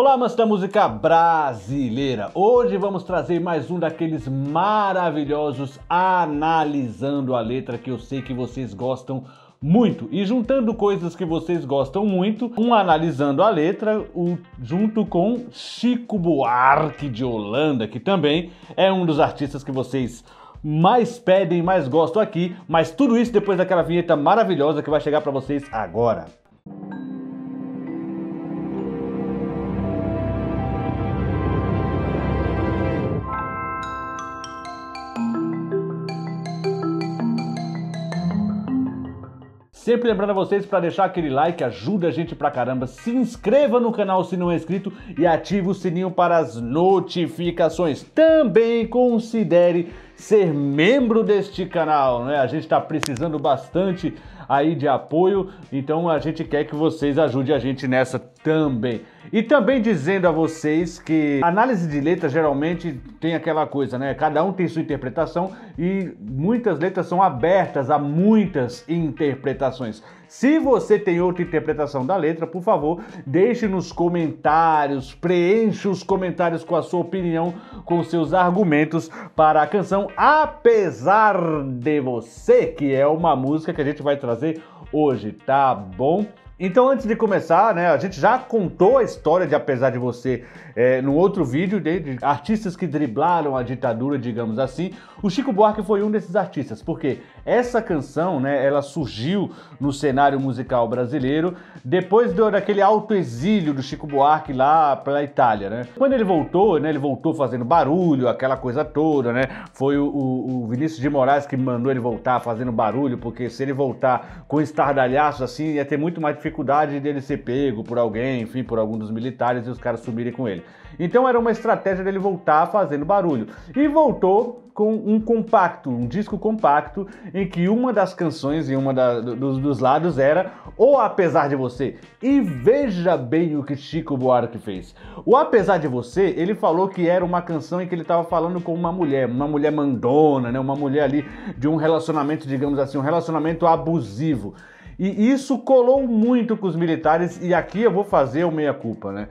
Olá, amantes da música brasileira! Hoje vamos trazer mais um daqueles maravilhosos analisando a letra que eu sei que vocês gostam muito e juntando coisas que vocês gostam muito, um analisando a letra, o, junto com Chico Buarque de Holanda, que também é um dos artistas que vocês mais pedem, mais gostam aqui, mas tudo isso depois daquela vinheta maravilhosa que vai chegar para vocês agora. Música Sempre lembrando a vocês para deixar aquele like, ajuda a gente pra caramba. Se inscreva no canal se não é inscrito e ative o sininho para as notificações. Também considere ser membro deste canal, né? A gente está precisando bastante aí de apoio. Então a gente quer que vocês ajudem a gente nessa também. E também dizendo a vocês que análise de letra geralmente tem aquela coisa, né? Cada um tem sua interpretação e muitas letras são abertas a muitas interpretações. Se você tem outra interpretação da letra, por favor, deixe nos comentários, preencha os comentários com a sua opinião, com seus argumentos para a canção Apesar de Você, que é uma música que a gente vai trazer hoje, tá bom? Então, antes de começar, né, a gente já contou a história de Apesar de Você é, no outro vídeo de, né, de artistas que driblaram a ditadura, digamos assim, o Chico Buarque foi um desses artistas, porque essa canção, né, ela surgiu no cenário musical brasileiro depois do, daquele autoexílio do Chico Buarque lá pela Itália, né? Quando ele voltou, né, ele voltou fazendo barulho, aquela coisa toda, né? Foi o, o, o Vinícius de Moraes que mandou ele voltar fazendo barulho, porque se ele voltar com estardalhaço assim, ia ter muito mais dificuldade dele ser pego por alguém, enfim, por algum dos militares e os caras sumirem com ele. Então era uma estratégia dele voltar fazendo barulho. E voltou com um compacto, um disco compacto, em que uma das canções e uma da, dos, dos, lados era O Apesar de Você. E veja bem o que Chico Buarque fez. O Apesar de Você, ele falou que era uma canção em que ele estava falando com uma mulher, uma mulher mandona, né? uma mulher ali de um relacionamento, digamos assim, um relacionamento abusivo. E isso colou muito com os militares, e aqui eu vou fazer o meia-culpa, né?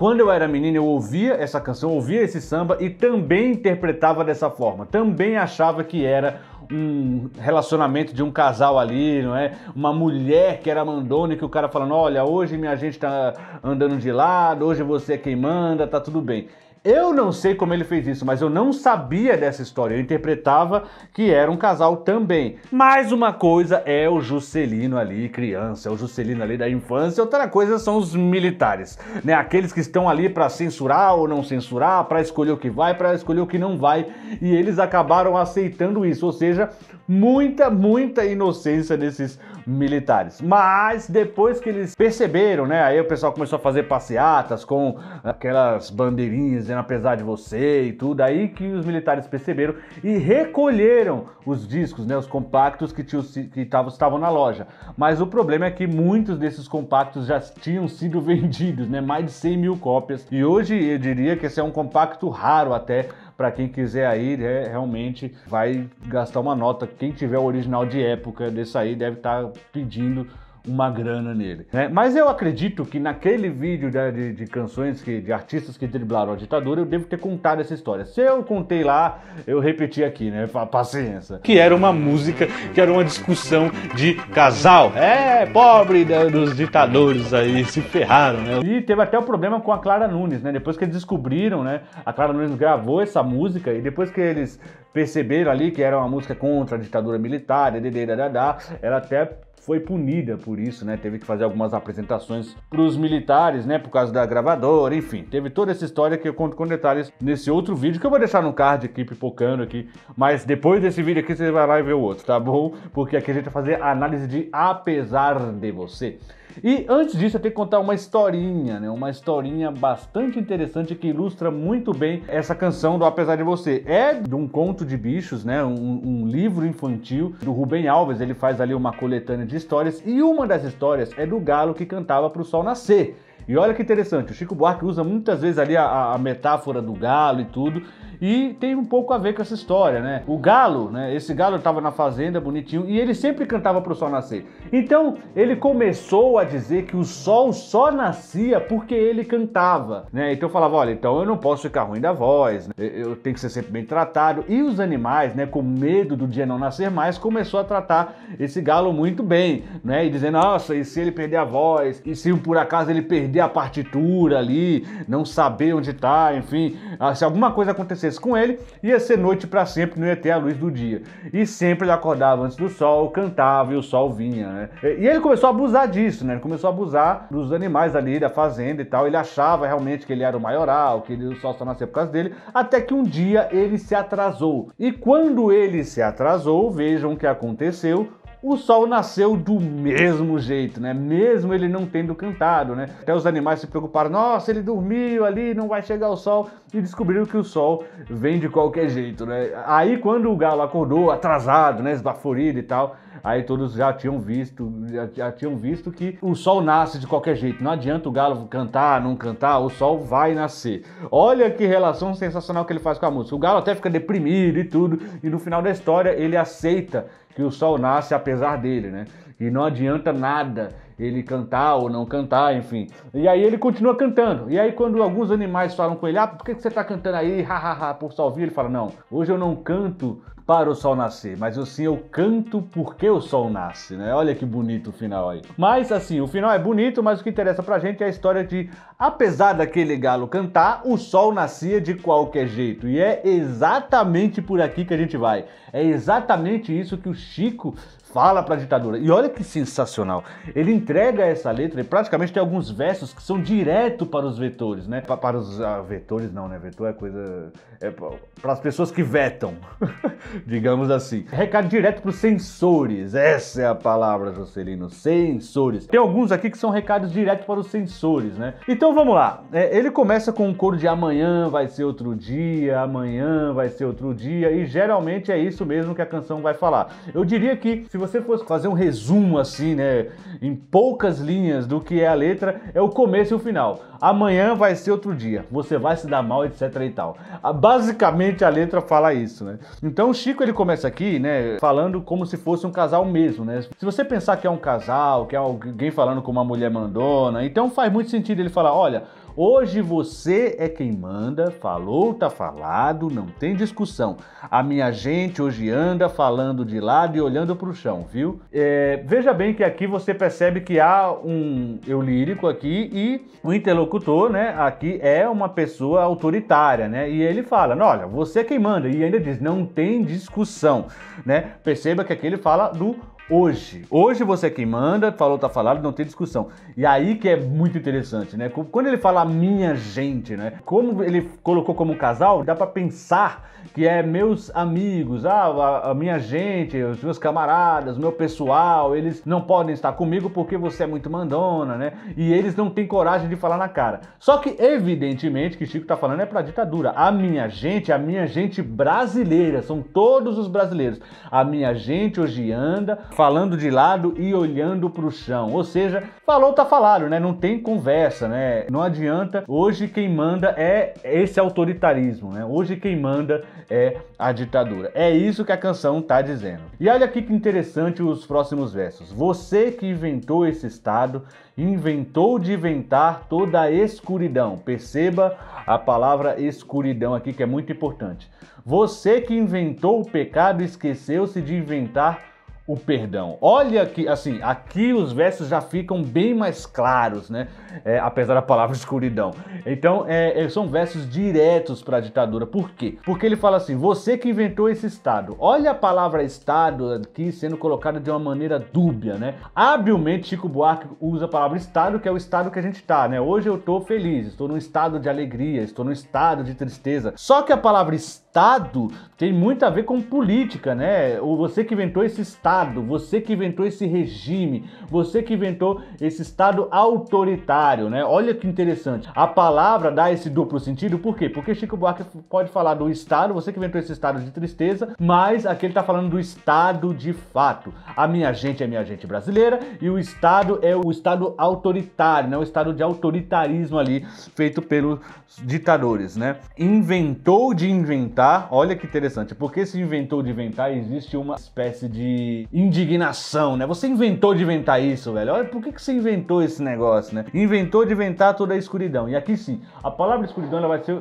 Quando eu era menino, eu ouvia essa canção, ouvia esse samba e também interpretava dessa forma. Também achava que era um relacionamento de um casal ali, não é? Uma mulher que era mandona e que o cara falando: olha, hoje minha gente tá andando de lado, hoje você é quem manda, tá tudo bem. Eu não sei como ele fez isso, mas eu não sabia dessa história. Eu interpretava que era um casal também. Mais uma coisa é o Juscelino ali, criança, é o Juscelino ali da infância. Outra coisa são os militares, né? Aqueles que estão ali para censurar ou não censurar, para escolher o que vai, para escolher o que não vai. E eles acabaram aceitando isso, ou seja, muita, muita inocência desses militares. Mas depois que eles perceberam, né? Aí o pessoal começou a fazer passeatas com aquelas bandeirinhas dizendo apesar de você e tudo. Aí que os militares perceberam e recolheram os discos, né, os compactos que, tinham, que tavam, estavam na loja. Mas o problema é que muitos desses compactos já tinham sido vendidos, né, mais de 100 mil cópias. E hoje eu diria que esse é um compacto raro até, para quem quiser aí, é, realmente vai gastar uma nota. Quem tiver o original de época desse aí deve estar tá pedindo uma grana nele. Né? Mas eu acredito que naquele vídeo de, de, canções que, de artistas que driblaram a ditadura, eu devo ter contado essa história. Se eu contei lá, eu repeti aqui, né? Paciência. Que era uma música, que era uma discussão de casal. É, pobre né, dos ditadores aí, se ferraram, né? E teve até o um problema com a Clara Nunes, né? Depois que eles descobriram, né? A Clara Nunes gravou essa música e depois que eles perceberam ali que era uma música contra a ditadura militar, dedededadá, ela até foi punida por isso, né? Teve que fazer algumas apresentações para os militares, né? Por causa da gravadora, enfim. Teve toda essa história que eu conto com detalhes nesse outro vídeo que eu vou deixar no card aqui pipocando aqui. Mas depois desse vídeo aqui você vai lá e vê o outro, tá bom? Porque aqui a gente vai fazer análise de apesar de você. E antes disso, eu tenho que contar uma historinha, né? Uma historinha bastante interessante que ilustra muito bem essa canção do Apesar de Você. É de um conto de bichos, né? Um, um livro infantil do Rubem Alves. Ele faz ali uma coletânea de histórias e uma das histórias é do galo que cantava para o sol nascer. E olha que interessante, o Chico Buarque usa muitas vezes ali a, a metáfora do galo e tudo, e tem um pouco a ver com essa história, né? O galo, né? Esse galo estava na fazenda, bonitinho, e ele sempre cantava pro sol nascer. Então, ele começou a dizer que o sol só nascia porque ele cantava, né? Então eu falava, olha, então eu não posso ficar ruim da voz, né? eu tenho que ser sempre bem tratado. E os animais, né, com medo do dia não nascer mais, começou a tratar esse galo muito bem, né? E dizendo, nossa, e se ele perder a voz, e se por acaso ele perder a partitura ali, não saber onde tá, enfim, ah, se alguma coisa acontecer acontecesse com ele, ia ser noite para sempre, não ia ter a luz do dia. E sempre ele acordava antes do sol, cantava e o sol vinha, né? E ele começou a abusar disso, né? Ele começou a abusar dos animais ali da fazenda e tal. Ele achava realmente que ele era o maioral, que ele, o sol só nascia por causa dele, até que um dia ele se atrasou. E quando ele se atrasou, vejam o que aconteceu o sol nasceu do mesmo jeito, né? Mesmo ele não tendo cantado, né? Até os animais se preocuparam, nossa, ele dormiu ali, não vai chegar o sol, e descobriram que o sol vem de qualquer jeito, né? Aí quando o galo acordou, atrasado, né, esbaforido e tal, aí todos já tinham visto, já, já tinham visto que o sol nasce de qualquer jeito, não adianta o galo cantar, não cantar, o sol vai nascer. Olha que relação sensacional que ele faz com a música. O galo até fica deprimido e tudo, e no final da história ele aceita que o sol nasce apesar dele, né? E não adianta nada ele cantar ou não cantar, enfim. E aí ele continua cantando. E aí quando alguns animais falam com ele, ah, por que, você tá cantando aí, hahaha, ha, ha, por salvia? Ele fala, não, hoje eu não canto para o sol nascer, mas assim sim eu canto porque o sol nasce, né? Olha que bonito o final aí. Mas assim, o final é bonito, mas o que interessa pra gente é a história de apesar daquele galo cantar, o sol nascia de qualquer jeito. E é exatamente por aqui que a gente vai. É exatamente isso que o Chico fala para a ditadura. E olha que sensacional. Ele entrega essa letra e praticamente tem alguns versos que são direto para os vetores, né? Para, para os ah, vetores não, né? Vetor é coisa é para as pessoas que vetam. digamos assim. Recado direto para os sensores. Essa é a palavra, Juscelino. Sensores. Tem alguns aqui que são recados direto para os sensores, né? Então vamos lá. É, ele começa com um coro de amanhã vai ser outro dia, amanhã vai ser outro dia, e geralmente é isso mesmo que a canção vai falar. Eu diria que se você fosse fazer um resumo assim, né, em poucas linhas do que é a letra, é o começo e o final. Amanhã vai ser outro dia, você vai se dar mal, etc e tal. Ah, basicamente a letra fala isso, né? Então Chico ele começa aqui, né, falando como se fosse um casal mesmo, né? Se você pensar que é um casal, que é alguém falando com uma mulher mandona, então faz muito sentido ele falar, olha, Hoje você é quem manda, falou, tá falado, não tem discussão. A minha gente hoje anda falando de lado e olhando para o chão, viu? É, veja bem que aqui você percebe que há um eu lírico aqui e o interlocutor, né, aqui é uma pessoa autoritária, né? E ele fala: olha, você é quem manda, e ainda diz, não tem discussão, né? Perceba que aqui ele fala do hoje. Hoje você é quem manda, falou, tá falado, não tem discussão. E aí que é muito interessante, né? Quando ele fala minha gente, né? Como ele colocou como um casal, dá para pensar que é meus amigos, ah, a, a, minha gente, os meus camaradas, meu pessoal, eles não podem estar comigo porque você é muito mandona, né? E eles não têm coragem de falar na cara. Só que, evidentemente, que Chico tá falando é pra ditadura. A minha gente, a minha gente brasileira, são todos os brasileiros. A minha gente hoje anda falando de lado e olhando para o chão. Ou seja, falou, tá falado, né? Não tem conversa, né? Não adianta. Hoje quem manda é esse autoritarismo, né? Hoje quem manda é a ditadura. É isso que a canção tá dizendo. E olha aqui que interessante os próximos versos. Você que inventou esse estado, inventou de inventar toda a escuridão. Perceba a palavra escuridão aqui que é muito importante. Você que inventou o pecado, esqueceu-se de inventar o perdão. Olha que, assim, aqui os versos já ficam bem mais claros, né? É, apesar da palavra escuridão. Então, é, é, são versos diretos para a ditadura. Por quê? Porque ele fala assim: você que inventou esse Estado. Olha a palavra Estado aqui sendo colocada de uma maneira dúbia, né? Habilmente, Chico Buarque usa a palavra Estado, que é o estado que a gente está, né? Hoje eu estou feliz, estou num estado de alegria, estou num estado de tristeza. Só que a palavra Estado Estado tem muito a ver com política, né? Ou você que inventou esse Estado, você que inventou esse regime, você que inventou esse Estado autoritário, né? Olha que interessante. A palavra dá esse duplo sentido, por quê? Porque Chico Buarque pode falar do Estado, você que inventou esse Estado de tristeza, mas aqui ele tá falando do Estado de fato. A minha gente é minha gente brasileira e o Estado é o Estado autoritário, né? O Estado de autoritarismo ali feito pelos ditadores, né? Inventou de inventar inventar, olha que interessante, porque se inventou de inventar, existe uma espécie de indignação, né? Você inventou de inventar isso, velho. Olha, por que, que você inventou esse negócio, né? Inventou de inventar toda a escuridão. E aqui sim, a palavra escuridão ela vai ser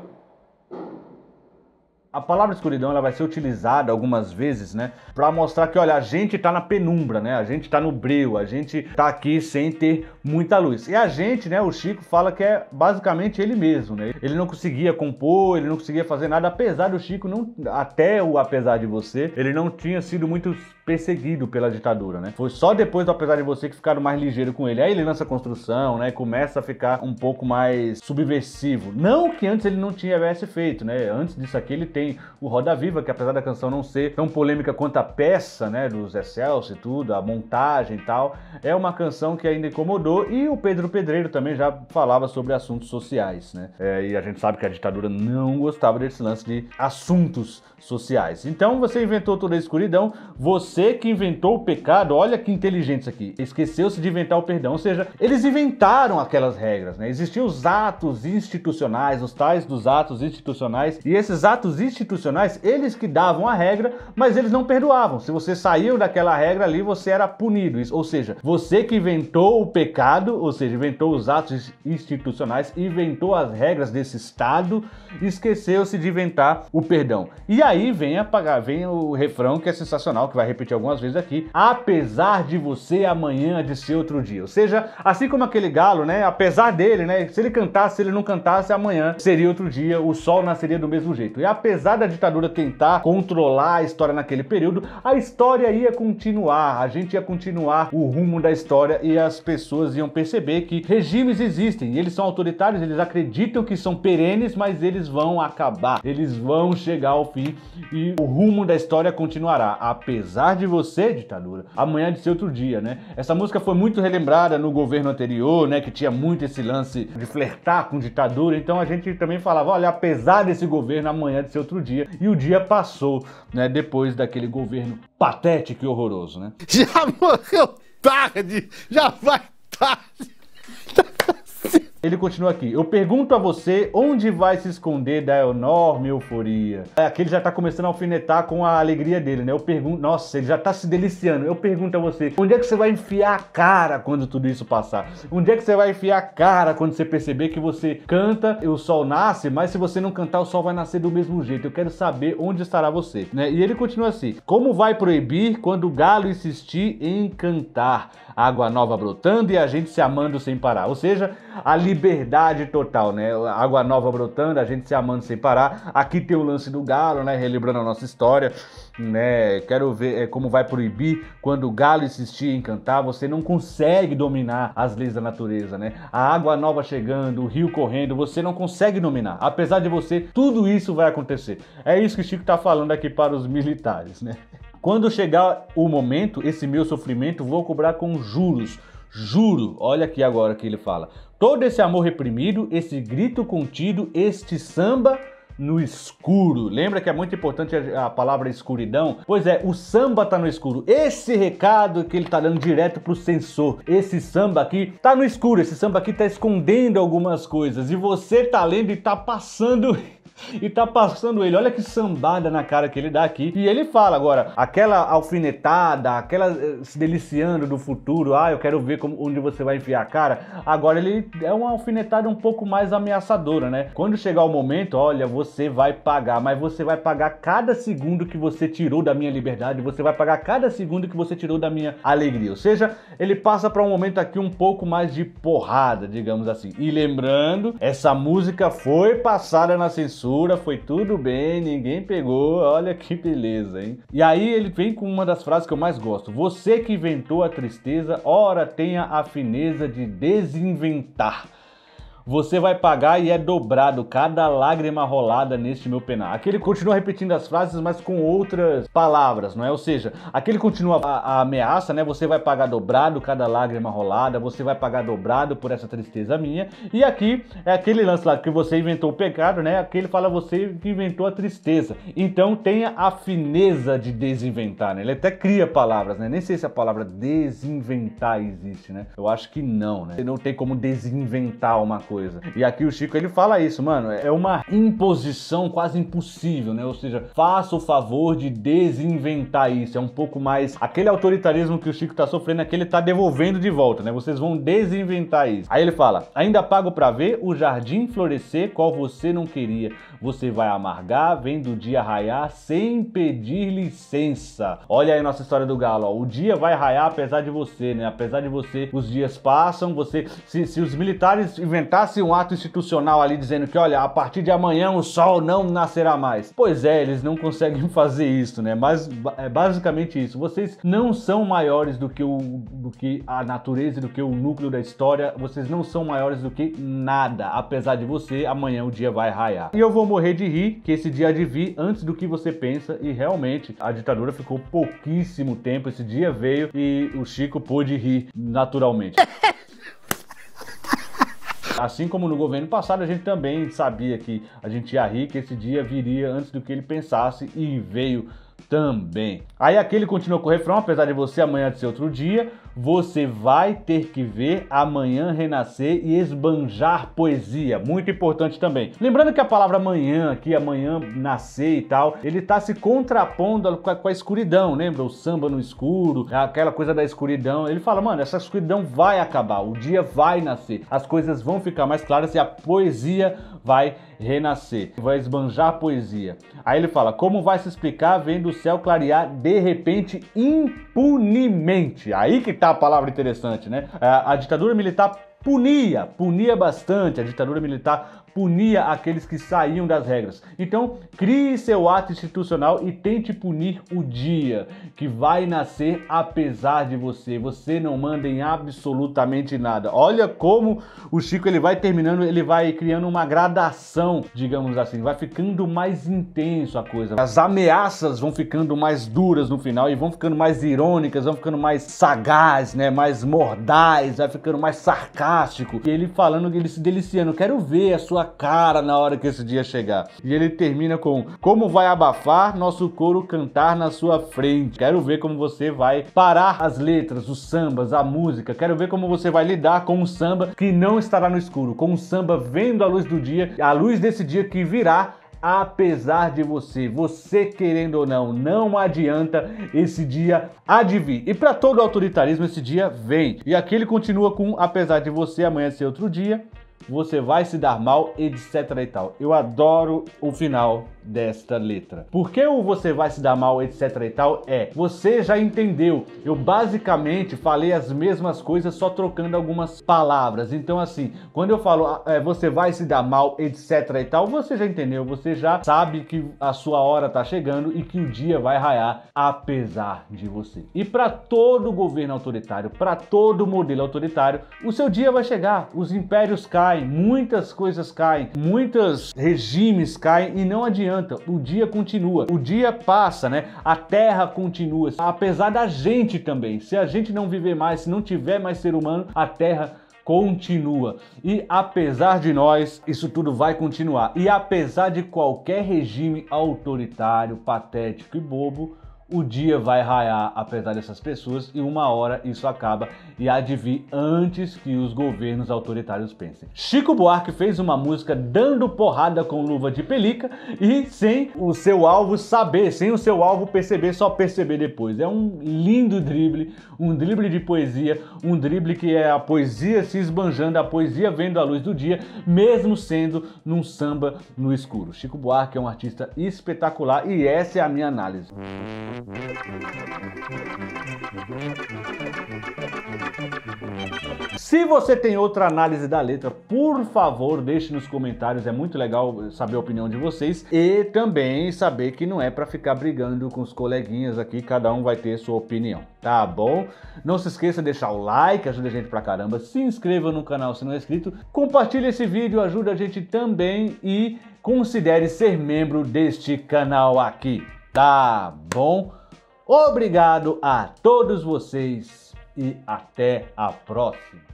a palavra escuridão ela vai ser utilizada algumas vezes, né, para mostrar que olha, a gente está na penumbra, né? A gente está no breu, a gente está aqui sem ter muita luz. E a gente, né, o Chico fala que é basicamente ele mesmo, né? Ele não conseguia compor, ele não conseguia fazer nada, apesar do Chico não até o apesar de você, ele não tinha sido muito perseguido pela ditadura, né? Foi só depois do Apesar de Você que ficaram mais ligeiro com ele. Aí ele lança a construção, né? Começa a ficar um pouco mais subversivo. Não que antes ele não tivesse feito, né? Antes disso aqui ele tem o Roda Viva, que apesar da canção não ser tão polêmica quanto a peça, né? Dos Excelsior e tudo, a montagem e tal, é uma canção que ainda incomodou. E o Pedro Pedreiro também já falava sobre assuntos sociais, né? É, e a gente sabe que a ditadura não gostava desse lance de assuntos sociais. Então você inventou toda a escuridão, você que inventou o pecado, olha que inteligente isso aqui. Esqueceu-se de inventar o perdão, ou seja, eles inventaram aquelas regras, né? Existiam os atos institucionais, os tais dos atos institucionais, e esses atos institucionais, eles que davam a regra, mas eles não perdoavam. Se você saiu daquela regra ali, você era punido. Ou seja, você que inventou o pecado, ou seja, inventou os atos institucionais, inventou as regras desse estado, esqueceu-se de inventar o perdão. E aí, aí vem apagar, vem o refrão que é sensacional, que vai repetir algumas vezes aqui. Apesar de você amanhã de ser outro dia. Ou seja, assim como aquele galo, né? Apesar dele, né? Se ele cantasse, se ele não cantasse, amanhã seria outro dia, o sol nasceria do mesmo jeito. E apesar da ditadura tentar controlar a história naquele período, a história ia continuar, a gente ia continuar o rumo da história e as pessoas iam perceber que regimes existem, eles são autoritários, eles acreditam que são perenes, mas eles vão acabar, eles vão chegar ao fim e o rumo da história continuará, apesar de você, ditadura, amanhã de ser outro dia, né? Essa música foi muito relembrada no governo anterior, né, que tinha muito esse lance de flertar com ditadura, então a gente também falava, olha, apesar desse governo, amanhã de ser outro dia, e o dia passou, né, depois daquele governo patético e horroroso, né? Já morreu tarde, já vai tarde. Ele continua aqui. Eu pergunto a você onde vai se esconder da enorme euforia. É, aqui ele já tá começando a alfinetar com a alegria dele, né? Eu pergunto, nossa, ele já tá se deliciando. Eu pergunto a você, onde é que você vai enfiar a cara quando tudo isso passar? Onde é que você vai enfiar a cara quando você perceber que você canta e o sol nasce, mas se você não cantar, o sol vai nascer do mesmo jeito. Eu quero saber onde estará você, né? E ele continua assim: Como vai proibir quando o galo insistir em cantar? água nova brotando e a gente se amando sem parar. Ou seja, a liberdade total, né? Água nova brotando, a gente se amando sem parar. Aqui tem o lance do Galo, né? Relembrando a nossa história, né? Quero ver é, como vai proibir quando o Galo insistir em cantar. Você não consegue dominar as leis da natureza, né? A água nova chegando, o rio correndo, você não consegue dominar. Apesar de você, tudo isso vai acontecer. É isso que o Chico tá falando aqui para os militares, né? Quando chegar o momento, esse meu sofrimento vou cobrar com juros. Juro, olha aqui agora que ele fala. Todo esse amor reprimido, esse grito contido, este samba no escuro. Lembra que é muito importante a palavra escuridão? Pois é, o samba tá no escuro. Esse recado que ele tá dando direto pro sensor. Esse samba aqui tá no escuro, esse samba aqui tá escondendo algumas coisas e você tá lendo e tá passando e tá passando ele. Olha que sambada na cara que ele dá aqui. E ele fala agora, aquela alfinetada, aquela eh, se deliciando do futuro, ah, eu quero ver como, onde você vai enfiar a cara. Agora ele é uma alfinetada um pouco mais ameaçadora, né? Quando chegar o momento, olha, você vai pagar, mas você vai pagar cada segundo que você tirou da minha liberdade, você vai pagar cada segundo que você tirou da minha alegria. Ou seja, ele passa para um momento aqui um pouco mais de porrada, digamos assim. E lembrando, essa música foi passada na censura foi tudo bem, ninguém pegou, olha que beleza, hein? E aí ele vem com uma das frases que eu mais gosto: Você que inventou a tristeza, ora tenha a fineza de desinventar. Você vai pagar e é dobrado cada lágrima rolada neste meu penar. Aqui ele continua repetindo as frases, mas com outras palavras, não é? Ou seja, aqui ele continua a, a ameaça, né? Você vai pagar dobrado cada lágrima rolada, você vai pagar dobrado por essa tristeza minha. E aqui é aquele lance lá que você inventou o pecado, né? Aqui ele fala você que inventou a tristeza. Então tenha a fineza de desinventar, né? Ele até cria palavras, né? Nem sei se a palavra desinventar existe, né? Eu acho que não, né? Você não tem como desinventar uma coisa coisa. E aqui o Chico ele fala isso, mano, é, é uma imposição quase impossível, né? Ou seja, faça o favor de desinventar isso. É um pouco mais aquele autoritarismo que o Chico tá sofrendo, aquele é tá devolvendo de volta, né? Vocês vão desinventar isso. Aí ele fala: "Ainda pago para ver o jardim florescer qual você não queria você vai amargar, vendo o dia raiar sem pedir licença. Olha aí nossa história do galo, ó. o dia vai raiar apesar de você, né? Apesar de você, os dias passam, você se, se os militares inventassem um ato institucional ali dizendo que, olha, a partir de amanhã o sol não nascerá mais. Pois é, eles não conseguem fazer isso, né? Mas é basicamente isso. Vocês não são maiores do que o do que a natureza, do que o núcleo da história, vocês não são maiores do que nada. Apesar de você, amanhã o dia vai raiar. E eu vou morrer de rir que esse dia vir antes do que você pensa e realmente a ditadura ficou pouquíssimo tempo, esse dia veio e o Chico pôde rir naturalmente. Assim como no governo passado, a gente também sabia que a gente ia rir, que esse dia viria antes do que ele pensasse e veio também. Aí aqui ele continua com o refrão, apesar de você amanhã ser outro dia, você vai ter que ver amanhã renascer e esbanjar poesia, muito importante também. Lembrando que a palavra amanhã, aqui amanhã nascer e tal, ele tá se contrapondo com a, com a escuridão, lembra? O samba no escuro, aquela coisa da escuridão. Ele fala, mano, essa escuridão vai acabar, o dia vai nascer, as coisas vão ficar mais claras e a poesia vai renascer, vai esbanjar poesia. Aí ele fala, como vai se explicar vendo do céu clarear de repente, impunemente. Aí que tá a palavra interessante, né? A, é, a ditadura militar punia, punia bastante. A ditadura militar punia aqueles que saíam das regras. Então, crie seu ato institucional e tente punir o dia que vai nascer apesar de você. Você não manda em absolutamente nada. Olha como o Chico ele vai terminando, ele vai criando uma gradação, digamos assim, vai ficando mais intenso a coisa. As ameaças vão ficando mais duras no final e vão ficando mais irônicas, vão ficando mais sagaz, né, mais mordaz, vai ficando mais sarcástico. E ele falando que ele se deliciando, quero ver a sua cara na hora que esse dia chegar. E ele termina com: Como vai abafar nosso coro cantar na sua frente? Quero ver como você vai parar as letras, os sambas, a música. Quero ver como você vai lidar com um samba que não estará no escuro, com um samba vendo a luz do dia, a luz desse dia que virá apesar de você, você querendo ou não, não adianta esse dia advir. E para todo autoritarismo esse dia vem. E aqui ele continua com apesar de você amanhecer outro dia, você vai se dar mal, etc e tal. Eu adoro o final desta letra. Porque o você vai se dar mal, etc e tal, é você já entendeu. Eu basicamente falei as mesmas coisas só trocando algumas palavras. Então assim, quando eu falo ah, é, você vai se dar mal, etc e tal, você já entendeu, você já sabe que a sua hora tá chegando e que o dia vai raiar apesar de você. E para todo governo autoritário, para todo modelo autoritário, o seu dia vai chegar. Os impérios caem, muitas coisas caem, muitos regimes caem e não adianta adianta, o dia continua, o dia passa, né? A terra continua, apesar da gente também. Se a gente não viver mais, se não tiver mais ser humano, a terra continua. E apesar de nós, isso tudo vai continuar. E apesar de qualquer regime autoritário, patético e bobo, o dia vai raiar apesar dessas pessoas e uma hora isso acaba e há de vir antes que os governos autoritários pensem. Chico Buarque fez uma música dando porrada com luva de pelica e sem o seu alvo saber, sem o seu alvo perceber, só perceber depois. É um lindo drible, um drible de poesia, um drible que é a poesia se esbanjando, a poesia vendo a luz do dia, mesmo sendo num samba no escuro. Chico Buarque é um artista espetacular e essa é a minha análise. Se você tem outra análise da letra, por favor, deixe nos comentários. É muito legal saber a opinião de vocês e também saber que não é para ficar brigando com os coleguinhas aqui, cada um vai ter sua opinião, tá bom? Não se esqueça de deixar o like, ajuda a gente pra caramba. Se inscreva no canal se não é inscrito, compartilhe esse vídeo, ajuda a gente também e considere ser membro deste canal aqui. Tá bom? Obrigado a todos vocês e até a próxima.